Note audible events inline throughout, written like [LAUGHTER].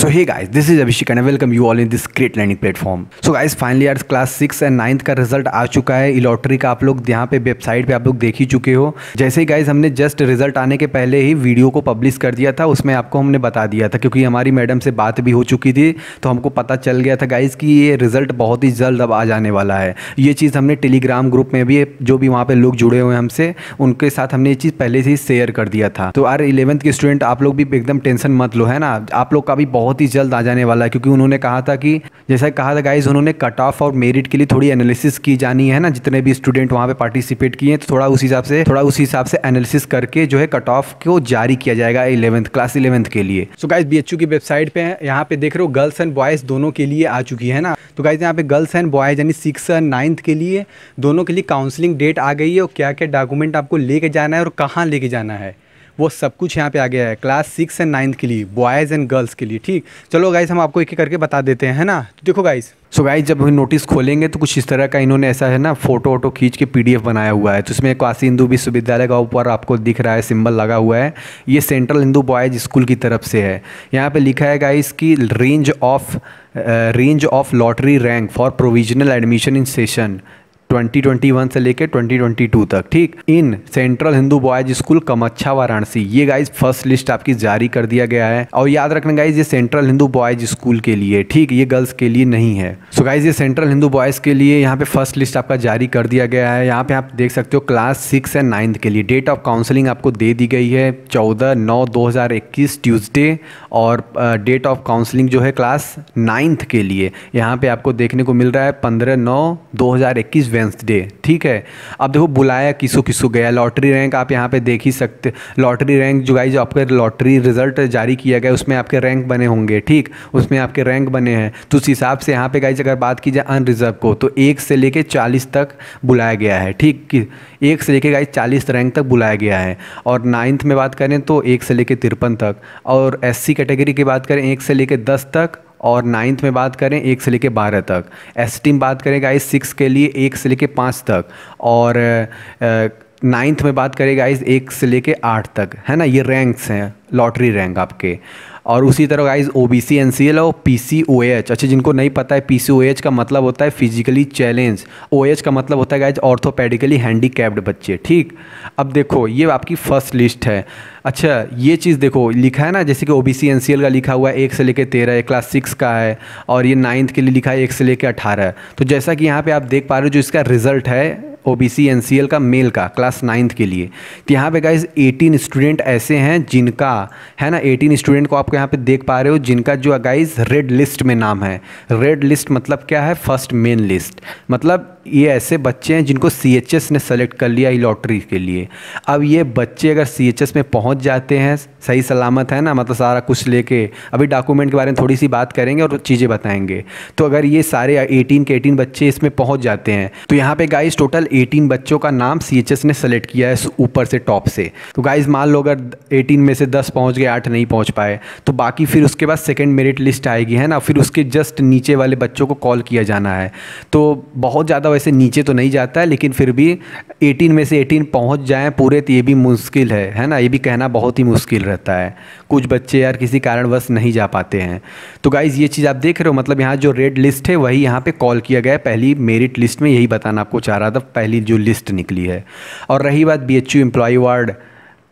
So hey guys this is Abhishek and welcome you all in this great learning platform so guys finally यार class six and ninth का result आ चुका है इलॉटरी e का आप लोग यहाँ पे वेबसाइट पे आप लोग देख ही चुके हो जैसे ही गाइज हमने जस्ट रिजल्ट आने के पहले ही वीडियो को पब्लिश कर दिया था उसमें आपको हमने बता दिया था क्योंकि हमारी मैडम से बात भी हो चुकी थी तो हमको पता चल गया था गाइज की ये रिजल्ट बहुत ही जल्द अब आ जाने वाला है ये चीज़ हमने टेलीग्राम ग्रुप में भी जो भी वहाँ पर लोग जुड़े हुए हैं हमसे उनके साथ हमने ये चीज़ पहले से ही शेयर कर दिया था तो यार इलेवंथ के स्टूडेंट आप लोग भी एकदम टेंशन मत लो है ना आप लोग का भी बहुत बहुत ही जल्द आ जाने वाला है क्योंकि उन्होंने कहा था कि जैसा कहा था गाइज उन्होंने कट ऑफ और मेरिट के लिए थोड़ी एनालिसिस की जानी है ना जितने भी स्टूडेंट वहाँ पे पार्टिसिपेट किए हैं तो थोड़ा उस हिसाब से थोड़ा उस हिसाब से एनालिसिस करके जो है कट ऑफ को जारी किया जाएगा इलेवंथ क्लास इलेवंथ के लिए सो गाइज बी की वेबसाइट पे यहाँ पे देख रहे हो गर्ल्स एंड बॉयज़ दोनों के लिए आ चुकी है ना तो गाइज यहाँ पे गर्ल्स एंड बॉयज़ यानी सिक्स एंड नाइन्थ के लिए दोनों के लिए काउंसलिंग डेट आ गई है और क्या क्या डॉक्यूमेंट आपको लेके जाना है और कहाँ लेके जाना है वो सब कुछ यहाँ पे आ गया है क्लास सिक्स एंड नाइन्थ के लिए बॉयज़ एंड गर्ल्स के लिए ठीक चलो गाइस हम आपको एक एक करके बता देते हैं है ना देखो गाइस सो so गाइज जब हम नोटिस खोलेंगे तो कुछ इस तरह का इन्होंने ऐसा है ना फोटो वोटो खींच के पीडीएफ बनाया हुआ है तो इसमें काशी हिंदू विश्वविद्यालय का ऊपर आपको दिख रहा है सिंबल लगा हुआ है ये सेंट्रल हिंदू बॉयज स्कूल की तरफ से है यहाँ पे लिखा है गाइज की range of range of lottery rank for provisional admission in session 2021 से लेकर 2022 तक ठीक in central Hindu boys school Kamachha Varanasi ये गाइज फर्स्ट लिस्ट आपकी जारी कर दिया गया है और याद रखना गाइज ये सेंट्रल हिंदू बॉयज स्कूल के लिए ठीक ये गर्ल्स के लिए नहीं है सो so गाइज ये सेंट्रल हिंदू बॉयज के लिए यहाँ पे फर्स्ट लिस्ट आपका जारी कर दिया गया है यहाँ पे आप देख सकते हो क्लास सिक्स एंड नाइन्थ के लिए डेट ऑफ काउंसलिंग आपको दे दी गई है चौदह नौ दो ट्यूजडे और डेट ऑफ काउंसलिंग जो है क्लास नाइन्थ के लिए यहाँ पे आपको देखने को मिल रहा है पंद्रह नौ दो डे ठीक है अब देखो बुलाया किसो किसो गया लॉटरी रैंक आप यहाँ पे देख ही सकते लॉटरी रैंक जो जो आपका लॉटरी रिजल्ट जारी किया गया उसमें आपके रैंक बने होंगे ठीक उसमें आपके रैंक बने हैं तो उस हिसाब से यहाँ पे गाइज अगर बात की जाए अनरिजर्व को तो एक से लेके चालीस तक बुलाया गया है ठीक एक से लेके गाइज चालीस रैंक तक बुलाया गया है और नाइन्थ में बात करें तो एक से लेके तिरपन तक और एस कैटेगरी की बात करें एक से लेके दस तक और नाइन्थ में बात करें एक से लेकर बारह तक एस टी में बात करें गाइस सिक्स के लिए एक से लेकर पाँच तक और नाइन्थ में बात करें गाइस एक से लेकर आठ तक है ना ये रैंक्स हैं लॉटरी रैंक आपके और उसी तरह guys O B C N C L और पी सी ओ एच अच्छा जिनको नहीं पता है पी सी ओ एच का मतलब होता है फिजिकली चैलेंज ओ एच का मतलब होता है गाइज ऑर्थोपेडिकली हैंडीकैप्ड बच्चे ठीक अब देखो ये आपकी फ़र्स्ट लिस्ट है अच्छा ये चीज़ देखो लिखा है ना जैसे कि O B C N C L का लिखा हुआ है एक से लेकर तेरह क्लास सिक्स का है और ये नाइन्थ के लिए लिखा है एक से लेकर अठारह तो जैसा कि यहाँ पे आप देख पा रहे हो जो इसका रिजल्ट है O B C N C L का मेल का क्लास नाइन्थ के लिए तो यहाँ पे गाइज 18 स्टूडेंट ऐसे हैं जिनका है ना 18 स्टूडेंट को आप यहाँ पे देख पा रहे हो जिनका जो गाइज रेड लिस्ट में नाम है रेड लिस्ट मतलब क्या है फर्स्ट मेन लिस्ट मतलब ये ऐसे बच्चे हैं जिनको सी एच एस ने सेलेक्ट कर लिया लॉटरी के लिए अब ये बच्चे अगर सी एच एस में पहुँच पहुंच जाते हैं सही सलामत है ना मतलब सारा कुछ लेके अभी डॉक्यूमेंट के बारे में थोड़ी सी बात करेंगे और चीज़ें बताएंगे तो अगर ये सारे एटीन के एटीन बच्चे इसमें पहुँच जाते हैं तो यहाँ पे गाइज टोटल एटीन बच्चों का नाम सी ने सेलेक्ट किया है ऊपर से टॉप से तो गाइज मान लो अगर एटीन में से दस पहुँच गए आठ नहीं पहुँच पाए तो बाकी फिर उसके बाद सेकेंड मेरिट लिस्ट आएगी है ना फिर उसके जस्ट नीचे वाले बच्चों को कॉल किया जाना है तो बहुत ज़्यादा वैसे नीचे तो नहीं जाता है लेकिन फिर भी एटीन में से एटीन पहुंच जाए पूरे तो ये भी मुश्किल है है ना ये भी कहना रहना बहुत ही मुश्किल रहता है कुछ बच्चे यार किसी कारणवश नहीं जा पाते हैं तो गाइज़ ये चीज़ आप देख रहे हो मतलब यहाँ जो रेड लिस्ट है वही यहाँ पे कॉल किया गया है पहली मेरिट लिस्ट में यही बताना आपको चाह रहा था पहली जो लिस्ट निकली है और रही बात बी एच यू वार्ड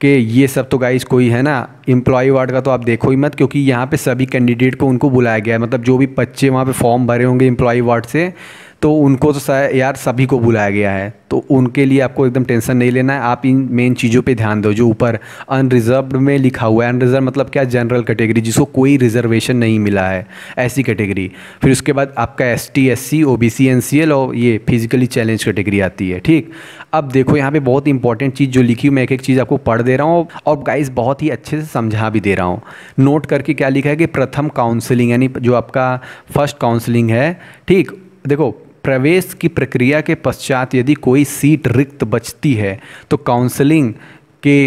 के ये सब तो गाइज कोई है ना एम्प्लॉय वार्ड का तो आप देखो ही मत क्योंकि यहाँ पे सभी कैंडिडेट को उनको बुलाया गया है मतलब जो भी बच्चे वहाँ पे फॉर्म भरे होंगे एम्प्लॉय वार्ड से तो उनको तो यार सभी को बुलाया गया है तो उनके लिए आपको एकदम टेंशन नहीं लेना है आप इन मेन चीज़ों पे ध्यान दो जो ऊपर अनरिजर्व में लिखा हुआ है अनरिजर्व मतलब क्या जनरल कैटेगरी जिसको कोई रिजर्वेशन नहीं मिला है ऐसी कैटेगरी फिर उसके बाद आपका S T S C O B C N C L और ये फिजिकली चैलेंज कैटेगरी आती है ठीक अब देखो यहाँ पर बहुत इंपॉर्टेंट चीज़ जो लिखी हुई मैं एक एक चीज़ आपको पढ़ दे रहा हूँ और गाइस बहुत ही अच्छे से समझा भी दे रहा हूँ नोट करके क्या लिखा है कि प्रथम काउंसलिंग यानी जो आपका फर्स्ट काउंसलिंग है ठीक देखो प्रवेश की प्रक्रिया के पश्चात यदि कोई सीट रिक्त बचती है तो काउंसलिंग के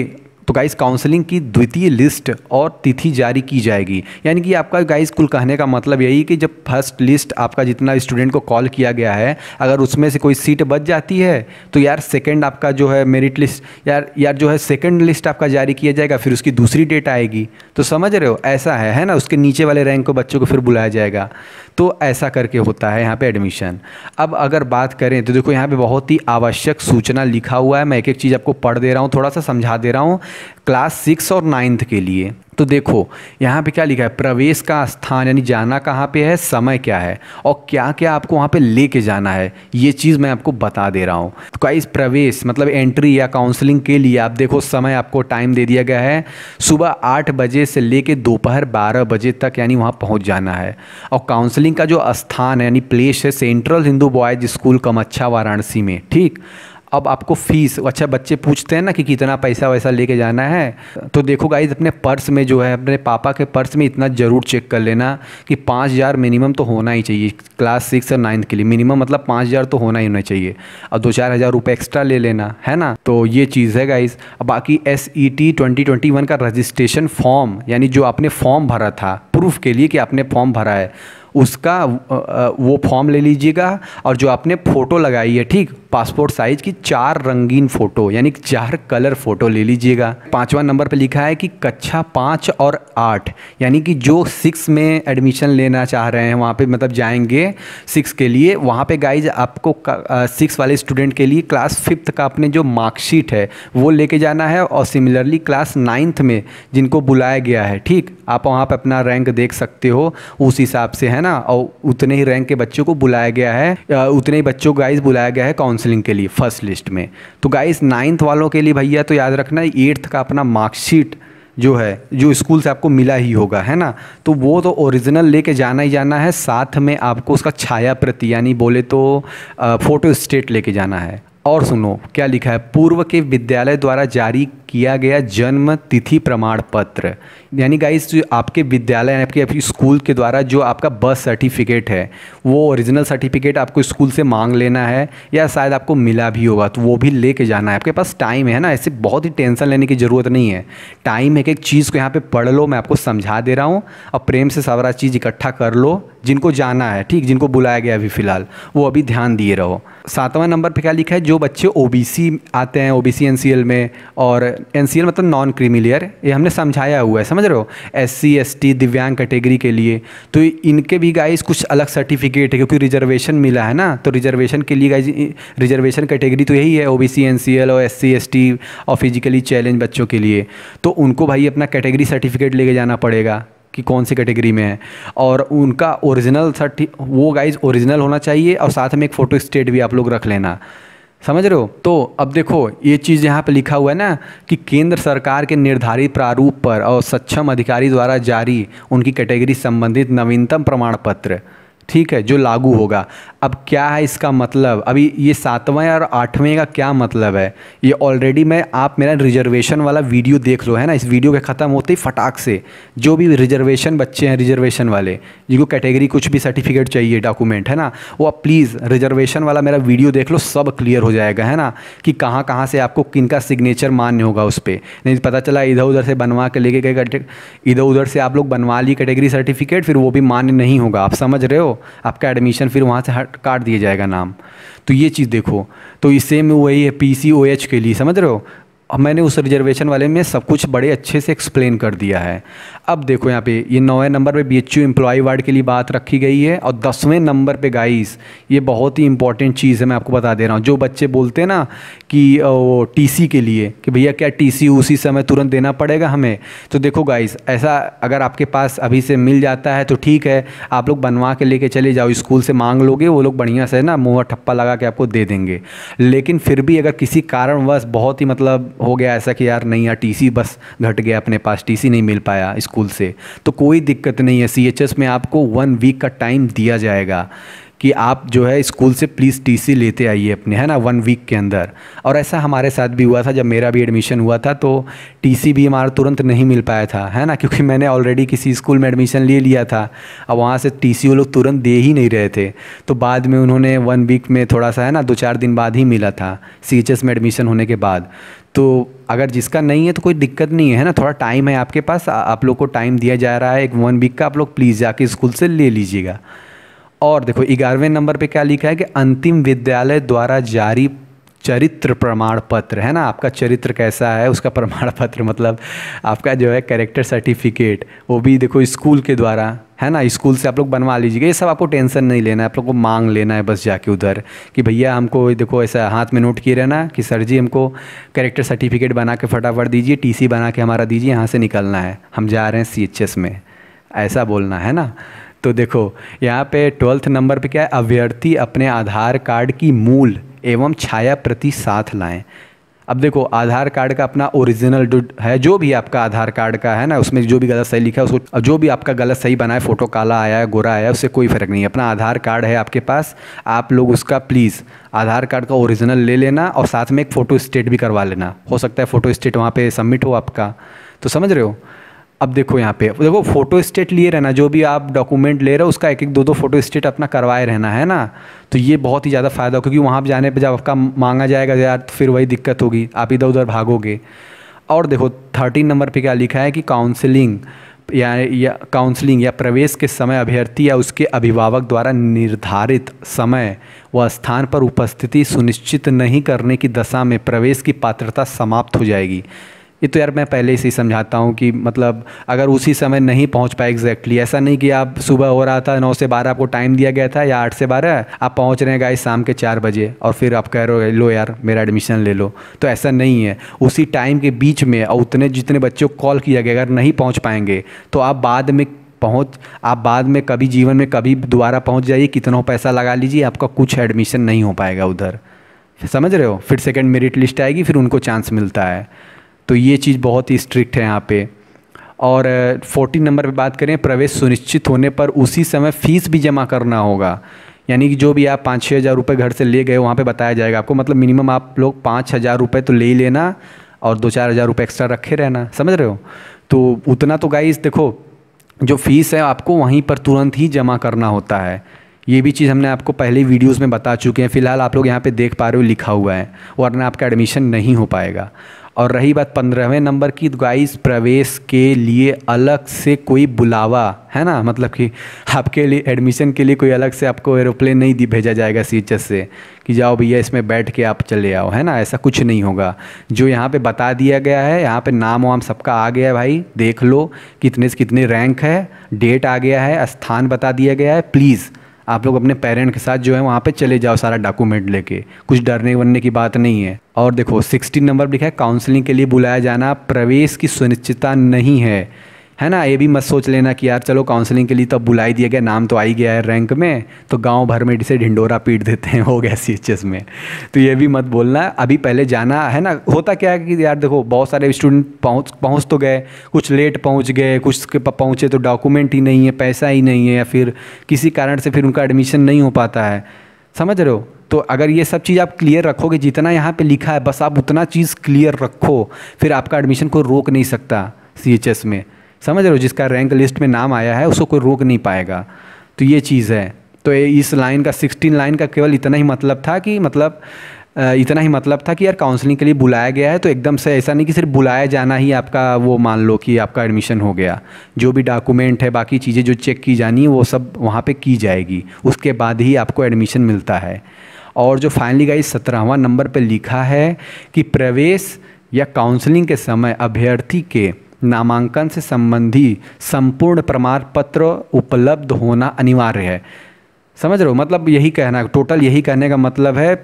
तो गाइस काउंसलिंग की द्वितीय लिस्ट और तिथि जारी की जाएगी यानी कि आपका गाइस कुल कहने का मतलब यही कि जब फर्स्ट लिस्ट आपका जितना स्टूडेंट को कॉल किया गया है अगर उसमें से कोई सीट बच जाती है तो यार सेकंड आपका जो है मेरिट लिस्ट यार यार जो है सेकंड लिस्ट आपका जारी किया जाएगा फिर उसकी दूसरी डेट आएगी तो समझ रहे हो ऐसा है है ना उसके नीचे वाले रैंक को बच्चों को फिर बुलाया जाएगा तो ऐसा करके होता है यहाँ पर एडमिशन अब अगर बात करें तो देखो यहाँ पर बहुत ही आवश्यक सूचना लिखा हुआ है मैं एक एक चीज़ आपको पढ़ दे रहा हूँ थोड़ा सा समझा दे रहा हूँ क्लास सिक्स और नाइन्थ के लिए तो देखो यहाँ पे क्या लिखा है प्रवेश का स्थान यानी जाना कहाँ पे है समय क्या है और क्या क्या आपको वहाँ पे लेके जाना है ये चीज़ मैं आपको बता दे रहा हूँ तो इस प्रवेश मतलब एंट्री या काउंसलिंग के लिए आप देखो समय आपको टाइम दे दिया गया है सुबह आठ बजे से ले दोपहर बारह बजे तक यानी वहाँ पहुँच जाना है और काउंसलिंग का जो स्थान है यानी प्लेस है central Hindu boys school Kamachha Varanasi में ठीक अब आपको फ़ीस अच्छा बच्चे पूछते हैं ना कि कितना पैसा वैसा लेके जाना है तो देखो गाइज अपने पर्स में जो है अपने पापा के पर्स में इतना ज़रूर चेक कर लेना कि पाँच हज़ार मिनिमम तो होना ही चाहिए क्लास सिक्स और नाइन्थ के लिए मिनिमम मतलब पाँच हज़ार तो होना ही होना चाहिए और दो चार हज़ार रुपये एक्स्ट्रा ले लेना है ना तो ये चीज़ है गाइज बाकी S E T twenty twenty one का रजिस्ट्रेशन फॉर्म यानी जो आपने फॉर्म भरा था प्रूफ के लिए कि आपने फॉर्म भरा है उसका वो फॉर्म ले लीजिएगा और जो आपने फ़ोटो लगाई है ठीक पासपोर्ट साइज की चार रंगीन फ़ोटो यानी चार कलर फ़ोटो ले लीजिएगा पाँचवा नंबर पर लिखा है कि कक्षा पाँच और आठ यानी कि जो सिक्स में एडमिशन लेना चाह रहे हैं वहाँ पर मतलब जाएंगे सिक्स के लिए वहाँ पर गाइज आपको सिक्स वाले स्टूडेंट के लिए क्लास फिफ्थ का अपने जो मार्कशीट है वो लेके जाना है और सिमिलरली क्लास नाइन्थ में जिनको बुलाया गया है ठीक आप वहाँ पर अपना रैंक देख सकते हो उस हिसाब से है ना और उतने ही रैंक के बच्चों को बुलाया गया है उतने ही बच्चों को गाइज बुलाया गया है कौन काउंसलिंग के लिए फर्स्ट लिस्ट में तो गाइस नाइन्थ वालों के लिए भैया तो याद रखना एट्थ का अपना मार्कशीट जो है जो स्कूल से आपको मिला ही होगा है ना तो वो तो ओरिजिनल लेके जाना ही जाना है साथ में आपको उसका छाया प्रति यानी बोले तो फ़ोटो स्टेट लेके जाना है और सुनो क्या लिखा है पूर्व के विद्यालय द्वारा जारी किया गया जन्म तिथि प्रमाण पत्र यानी गाइस जो आपके विद्यालय आपके स्कूल के द्वारा जो आपका बर्थ सर्टिफिकेट है वो ओरिजिनल सर्टिफिकेट आपको स्कूल से मांग लेना है या शायद आपको मिला भी होगा तो वो भी लेके जाना है आपके पास टाइम है ना ऐसे बहुत ही टेंशन लेने की ज़रूरत नहीं है टाइम एक एक चीज़ को यहाँ पर पढ़ लो मैं आपको समझा दे रहा हूँ और प्रेम से सारा चीज़ इकट्ठा कर लो जिनको जाना है ठीक जिनको बुलाया गया अभी फ़िलहाल वो अभी ध्यान दिए रहो सातवां नंबर पे क्या लिखा है जो बच्चे ओबीसी आते हैं ओबीसी एनसीएल में और एन सी एल मतलब नॉन क्रीमी लेयर ये हमने समझाया हुआ है समझ रहे हो एस सी एस टी दिव्यांग कैटेगरी के लिए तो इनके भी गाइज कुछ अलग सर्टिफिकेट है क्योंकि रिजर्वेशन मिला है ना तो रिजर्वेशन के लिए गाइज रिजर्वेशन कैटेगरी तो यही है O B C N C L और एस सी एस टी और फिजिकली चैलेंज बच्चों के लिए तो उनको भाई अपना कैटेगरी सर्टिफिकेट लेके जाना पड़ेगा कि कौन सी कैटेगरी में है और उनका ओरिजिनल सर्टि वो गाइज ओरिजिनल होना चाहिए और साथ में एक फ़ोटो स्टेट भी आप लोग रख लेना समझ रहे हो तो अब देखो ये चीज़ यहाँ पे लिखा हुआ है ना कि केंद्र सरकार के निर्धारित प्रारूप पर और सक्षम अधिकारी द्वारा जारी उनकी कैटेगरी संबंधित नवीनतम प्रमाण पत्र ठीक है जो लागू हम्म। होगा अब क्या है इसका मतलब अभी ये सातवें और आठवें का क्या मतलब है ये ऑलरेडी मैं आप मेरा रिजर्वेशन वाला वीडियो देख लो है ना इस वीडियो के ख़त्म होते ही फटाक से जो भी रिजर्वेशन बच्चे हैं रिजर्वेशन वाले जिनको कैटेगरी कुछ भी सर्टिफिकेट चाहिए डॉक्यूमेंट है ना वो आप प्लीज़ रिजर्वेशन वाला मेरा वीडियो देख लो सब क्लियर हो जाएगा है ना कि कहाँ कहाँ से आपको किन का सिग्नेचर मान्य होगा उस पर नहीं तो पता चला इधर उधर से बनवा के लेके गए इधर उधर से आप लोग बनवा ली कैटेगरी सर्टिफिकेट फिर वो भी मान्य नहीं होगा आप समझ रहे हो आपका एडमिशन फिर वहाँ से हट काट दिया जाएगा नाम तो ये चीज़ देखो तो इससे में वही है पी के लिए समझ रहे हो मैंने उस रिजर्वेशन वाले में सब कुछ बड़े अच्छे से एक्सप्लेन कर दिया है अब देखो यहाँ पे ये नौवें नंबर पे B H U employ ward के लिए बात रखी गई है और दसवें नंबर पे गाइस ये बहुत ही इंपॉर्टेंट चीज़ है मैं आपको बता दे रहा हूँ जो बच्चे बोलते हैं ना कि वो टी के लिए कि भैया क्या टी सी उसी समय तुरंत देना पड़ेगा हमें तो देखो गाइस ऐसा अगर आपके पास अभी से मिल जाता है तो ठीक है आप लोग बनवा के लेके चले जाओ स्कूल से मांग लोगे वो लोग बढ़िया से ना मुँह ठप्पा लगा के आपको दे देंगे लेकिन फिर भी अगर किसी कारणवश बहुत ही मतलब हो गया ऐसा कि यार नहीं यार टीसी बस घट गया अपने पास टीसी नहीं मिल पाया स्कूल से तो कोई दिक्कत नहीं है सीएचएस में आपको वन वीक का टाइम दिया जाएगा कि आप जो है स्कूल से प्लीज़ टीसी लेते आइए अपने है ना वन वीक के अंदर और ऐसा हमारे साथ भी हुआ था जब मेरा भी एडमिशन हुआ था तो टीसी भी हमारा तुरंत नहीं मिल पाया था है ना क्योंकि मैंने ऑलरेडी किसी स्कूल में एडमिशन ले लिया था अब वहाँ से टीसी वो लोग तुरंत दे ही नहीं रहे थे तो बाद में उन्होंने वन वीक में थोड़ा सा है ना दो चार दिन बाद ही मिला था सी में एडमिशन होने के बाद तो अगर जिसका नहीं है तो कोई दिक्कत नहीं है ना थोड़ा टाइम है आपके पास आप लोग को टाइम दिया जा रहा है एक वन वीक का आप लोग प्लीज़ जाके स्कूल से ले लीजिएगा और देखो ग्यारहवें नंबर पे क्या लिखा है कि अंतिम विद्यालय द्वारा जारी चरित्र प्रमाण पत्र है ना आपका चरित्र कैसा है उसका प्रमाण पत्र मतलब आपका जो है करेक्टर सर्टिफिकेट वो भी देखो स्कूल के द्वारा है ना स्कूल से आप लोग बनवा लीजिएगा ये सब आपको टेंशन नहीं लेना है आप लोग को मांग लेना है बस जाके उधर कि भैया हमको देखो ऐसा हाथ में नोट किए रहना कि सर जी हमको करेक्टर सर्टिफिकेट बना के फटाफट दीजिए सी बना के हमारा दीजिए यहाँ से निकलना है हम जा रहे हैं एस में ऐसा बोलना है ना तो देखो यहाँ पे ट्वेल्थ नंबर पे क्या है अभ्यर्थी अपने आधार कार्ड की मूल एवं छाया प्रति साथ लाएं अब देखो आधार कार्ड का अपना ओरिजिनल है जो भी आपका आधार कार्ड का है ना उसमें जो भी गलत सही लिखा है उसको जो भी आपका गलत सही बना है फ़ोटो काला आया है गोरा आया है उससे कोई फ़र्क नहीं है अपना आधार कार्ड है आपके पास आप लोग उसका प्लीज़ आधार कार्ड का ओरिजिनल ले लेना और साथ में एक फ़ोटो स्टेट भी करवा लेना हो सकता है फ़ोटो स्टेट वहाँ पर सबमिट हो आपका तो समझ रहे हो अब देखो यहाँ पे देखो फोटो स्टेट लिए रहना जो भी आप डॉक्यूमेंट ले रहे हो उसका एक एक दो दो फोटो स्टेट अपना करवाए रहना है ना तो ये बहुत ही ज़्यादा फ़ायदा क्योंकि वहाँ जाने पर जब आपका मांगा जाएगा तो यार तो फिर वही दिक्कत होगी आप इधर उधर भागोगे और देखो थर्टीन नंबर पर क्या लिखा है कि काउंसिलिंग या या काउंसलिंग या प्रवेश के समय अभ्यर्थी या उसके अभिभावक द्वारा निर्धारित समय व स्थान पर उपस्थिति सुनिश्चित नहीं करने की दशा में प्रवेश की पात्रता समाप्त हो जाएगी ये तो यार मैं पहले से ही समझाता हूँ कि मतलब अगर उसी समय नहीं पहुँच पाए एग्जैक्टली ऐसा नहीं कि आप सुबह हो रहा था नौ से बारह आपको टाइम दिया गया था या आठ से बारह आप पहुँच रहे हैं गाइस शाम के चार बजे और फिर आप कह रहे हो लो यार मेरा एडमिशन ले लो तो ऐसा नहीं है उसी टाइम के बीच में और उतने जितने बच्चों को कॉल किया गया अगर नहीं पहुँच पाएंगे तो आप बाद में पहुंच आप बाद में कभी जीवन में कभी दोबारा पहुंच जाइए कितना पैसा लगा लीजिए आपका कुछ एडमिशन नहीं हो पाएगा उधर समझ रहे हो फिर सेकंड मेरिट लिस्ट आएगी फिर उनको चांस मिलता है तो ये चीज़ बहुत ही स्ट्रिक्ट है यहाँ पे और फोर्टीन नंबर पे बात करें प्रवेश सुनिश्चित होने पर उसी समय फ़ीस भी जमा करना होगा यानी कि जो भी आप पाँच छः हज़ार रुपये घर से ले गए वहाँ पे बताया जाएगा आपको मतलब मिनिमम आप लोग पाँच हज़ार रुपये तो ले ही लेना और दो चार हज़ार रुपये एक्स्ट्रा रखे रहना समझ रहे हो तो उतना तो गाइस देखो जो फ़ीस है आपको वहीं पर तुरंत ही जमा करना होता है ये भी चीज़ हमने आपको पहले वीडियोस में बता चुके हैं फिलहाल आप लोग यहाँ पे देख पा रहे हो लिखा हुआ है वरना आपका एडमिशन नहीं हो पाएगा और रही बात पंद्रहवें नंबर की गाइस तो प्रवेश के लिए अलग से कोई बुलावा है ना मतलब कि आपके लिए एडमिशन के लिए कोई अलग से आपको एरोप्लेन नहीं दी भेजा जाएगा सी से कि जाओ भैया इसमें बैठ के आप चले आओ है ना ऐसा कुछ नहीं होगा जो यहाँ पे बता दिया गया है यहाँ पे नाम वाम सबका आ गया है भाई देख लो कितने से कितने रैंक है डेट आ गया है स्थान बता दिया गया है प्लीज़ आप लोग अपने पेरेंट के साथ जो है वहाँ पे चले जाओ सारा डॉक्यूमेंट लेके कुछ डरने वरने की बात नहीं है और देखो सिक्सटीन नंबर लिखा है काउंसलिंग के लिए बुलाया जाना प्रवेश की सुनिश्चितता नहीं है है ना ये भी मत सोच लेना कि यार चलो काउंसलिंग के लिए तब बुलाई दिया गया नाम तो आ ही गया है रैंक में तो गांव भर में इसे ढिंडोरा पीट देते हैं हो गया सी में तो ये भी मत बोलना अभी पहले जाना है ना होता क्या है कि यार देखो बहुत सारे स्टूडेंट पहुँच पहुँच तो गए कुछ लेट पहुँच गए कुछ पहुँचे तो डॉक्यूमेंट ही नहीं है पैसा ही नहीं है या फिर किसी कारण से फिर उनका एडमिशन नहीं हो पाता है समझ रहे हो तो अगर ये सब चीज़ आप क्लियर रखोगे जितना यहाँ पे लिखा है बस आप उतना चीज़ क्लियर रखो फिर आपका एडमिशन को रोक नहीं सकता सी में समझ रहे हो जिसका रैंक लिस्ट में नाम आया है उसको कोई रोक नहीं पाएगा तो ये चीज़ है तो इस लाइन का सिक्सटीन लाइन का केवल इतना ही मतलब था कि मतलब इतना ही मतलब था कि यार काउंसलिंग के लिए बुलाया गया है तो एकदम से ऐसा नहीं कि सिर्फ बुलाया जाना ही आपका वो मान लो कि आपका एडमिशन हो गया जो भी डॉक्यूमेंट है बाकी चीज़ें जो चेक की जानी है वो सब वहाँ पे की जाएगी उसके बाद ही आपको एडमिशन मिलता है और जो फाइनली गाइस सत्रहवा नंबर पर लिखा है कि प्रवेश या काउंसलिंग के समय अभ्यर्थी के नामांकन से संबंधी संपूर्ण प्रमाण पत्र उपलब्ध होना अनिवार्य है समझ रहे हो मतलब यही कहना टोटल यही कहने का मतलब है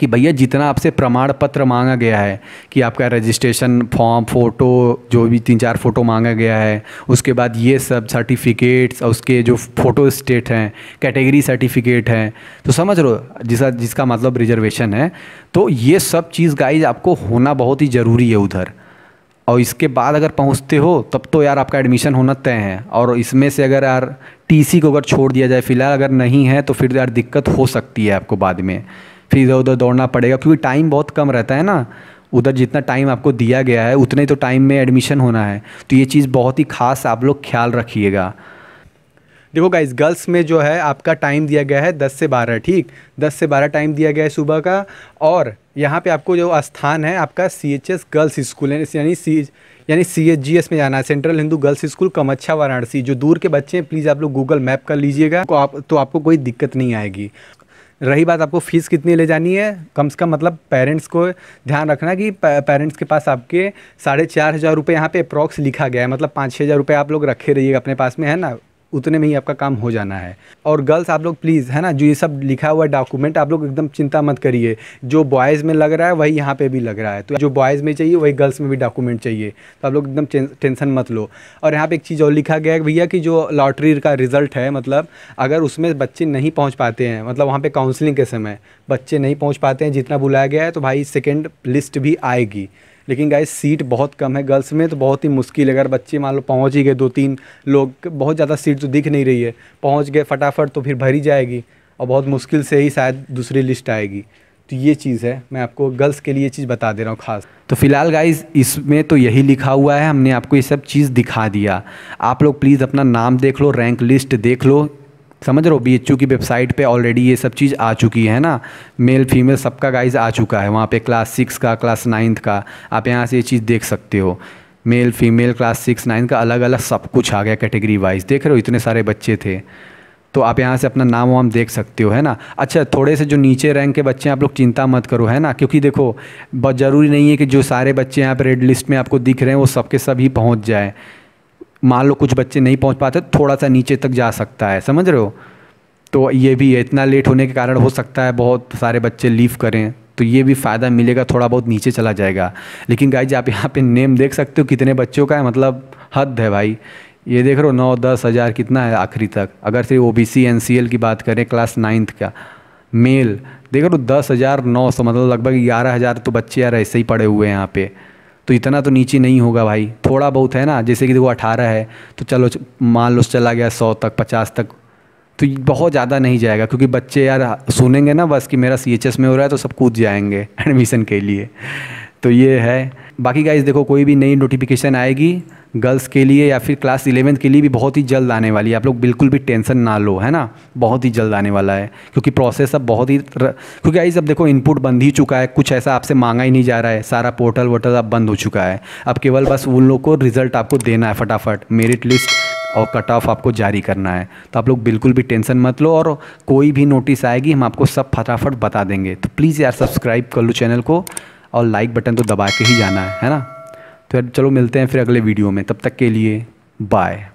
कि भैया जितना आपसे प्रमाण पत्र मांगा गया है कि आपका रजिस्ट्रेशन फॉर्म फ़ोटो जो भी तीन चार फ़ोटो मांगा गया है उसके बाद ये सब सर्टिफिकेट्स और उसके जो फ़ोटो स्टेट हैं कैटेगरी सर्टिफिकेट हैं तो समझ लो जिसका जिसका मतलब रिजर्वेशन है तो ये सब चीज़ गाइज आपको होना बहुत ही ज़रूरी है उधर और इसके बाद अगर पहुंचते हो तब तो यार आपका एडमिशन होना तय है और इसमें से अगर यार टीसी को अगर छोड़ दिया जाए फिलहाल अगर नहीं है तो फिर तो यार दिक्कत हो सकती है आपको बाद में फिर इधर उधर दौड़ना पड़ेगा क्योंकि टाइम बहुत कम रहता है ना उधर जितना टाइम आपको दिया गया है उतने तो टाइम में एडमिशन होना है तो ये चीज़ बहुत ही खास आप लोग ख्याल रखिएगा देखो गाइज गर्ल्स में जो है आपका टाइम दिया गया है दस से बारह ठीक दस से बारह टाइम दिया गया है सुबह का और यहाँ पे आपको जो स्थान है आपका C H S girls school है यानी सी यानी सी एच जी एस में जाना है central Hindu girls school Kamachha Varanasi जो दूर के बच्चे हैं प्लीज़ आप लोग गूगल मैप कर लीजिएगा तो आप तो आपको कोई दिक्कत नहीं आएगी रही बात आपको फ़ीस कितनी ले जानी है कम से कम मतलब पेरेंट्स को ध्यान रखना कि पेरेंट्स के पास आपके साढ़े चार हज़ार रुपये यहाँ पर अप्रॉक्स लिखा गया है मतलब पाँच छः हज़ार रुपये आप लोग रखे रहिएगा अपने पास में है ना उतने में ही आपका काम हो जाना है और गर्ल्स आप लोग प्लीज़ है ना जो ये सब लिखा हुआ डॉक्यूमेंट आप लोग एकदम चिंता मत करिए जो बॉयज़ में लग रहा है वही यहाँ पर भी लग रहा है तो जो बॉयज़ में चाहिए वही गर्ल्स में भी डॉक्यूमेंट चाहिए तो आप लोग एकदम टेंशन मत लो और यहाँ पर एक चीज़ और लिखा गया है भैया कि जो लॉटरी का रिज़ल्ट है मतलब अगर उसमें बच्चे नहीं पहुँच पाते हैं मतलब वहाँ पर काउंसलिंग के समय बच्चे नहीं पहुँच पाते हैं जितना बुलाया गया है तो भाई सेकेंड लिस्ट भी आएगी लेकिन गाइस सीट बहुत कम है गर्ल्स में तो बहुत ही मुश्किल है अगर बच्चे मान लो पहुँच ही गए दो तीन लोग बहुत ज़्यादा सीट तो दिख नहीं रही है पहुँच गए फटाफट तो फिर भरी जाएगी और बहुत मुश्किल से ही शायद दूसरी लिस्ट आएगी तो ये चीज़ है मैं आपको गर्ल्स के लिए चीज़ बता दे रहा हूँ खास तो फिलहाल गाइज इसमें तो यही लिखा हुआ है हमने आपको ये सब चीज़ दिखा दिया आप लोग प्लीज़ अपना नाम देख लो रैंक लिस्ट देख लो समझ रहे हो बी की वेबसाइट पे ऑलरेडी ये सब चीज़ आ चुकी है ना मेल फीमेल सबका गाइज आ चुका है वहाँ पे क्लास सिक्स का क्लास नाइन्थ का आप यहाँ से ये चीज़ देख सकते हो male female class six ninth का अलग अलग सब कुछ आ गया कैटेगरी वाइज देख रहे हो इतने सारे बच्चे थे तो आप यहाँ से अपना नाम वाम देख सकते हो है ना अच्छा थोड़े से जो नीचे रैंक के बच्चे हैं आप लोग चिंता मत करो है ना क्योंकि देखो बहुत ज़रूरी नहीं है कि जो सारे बच्चे यहाँ पर रेड लिस्ट में आपको दिख रहे हैं वो सबके सब ही पहुँच जाएँ मान लो कुछ बच्चे नहीं पहुंच पाते थोड़ा सा नीचे तक जा सकता है समझ रहे हो तो ये भी है इतना लेट होने के कारण हो सकता है बहुत सारे बच्चे लीव करें तो ये भी फ़ायदा मिलेगा थोड़ा बहुत नीचे चला जाएगा लेकिन जी आप यहाँ पे नेम देख सकते हो कितने बच्चों का है मतलब हद है भाई ये देख रहे हो नौ दस हज़ार कितना है आखिरी तक अगर से O B C N C L की बात करें क्लास नाइन्थ का मेल देख रहे हो दस हज़ार नौ सौ मतलब लगभग ग्यारह हज़ार तो बच्चे यार ऐसे ही पड़े हुए हैं यहाँ पे तो इतना तो नीचे नहीं होगा भाई थोड़ा बहुत है ना जैसे कि देखो अठारह है तो चलो मान लो चला गया सौ तक पचास तक तो बहुत ज़्यादा नहीं जाएगा क्योंकि बच्चे यार सुनेंगे ना बस कि मेरा सी में हो रहा है तो सब कूद जाएंगे एडमिशन [LAUGHS] के लिए तो ये है बाकी गाइज देखो कोई भी नई नोटिफिकेशन आएगी गर्ल्स के लिए या फिर क्लास इलेवेंथ के लिए भी बहुत ही जल्द आने वाली है आप लोग बिल्कुल भी टेंशन ना लो है ना बहुत ही जल्द आने वाला है क्योंकि प्रोसेस अब बहुत ही र... क्योंकि आई सब देखो इनपुट बंद ही चुका है कुछ ऐसा आपसे मांगा ही नहीं जा रहा है सारा पोर्टल वोटल अब बंद हो चुका है अब केवल बस उन लोग को रिजल्ट आपको देना है फटाफट मेरिट लिस्ट और कट ऑफ आपको जारी करना है तो आप लोग बिल्कुल भी टेंशन मत लो और कोई भी नोटिस आएगी हम आपको सब फटाफट बता देंगे तो प्लीज़ यार सब्सक्राइब कर लो चैनल को और लाइक बटन तो दबा के ही जाना है है ना तो चलो मिलते हैं फिर अगले वीडियो में तब तक के लिए बाय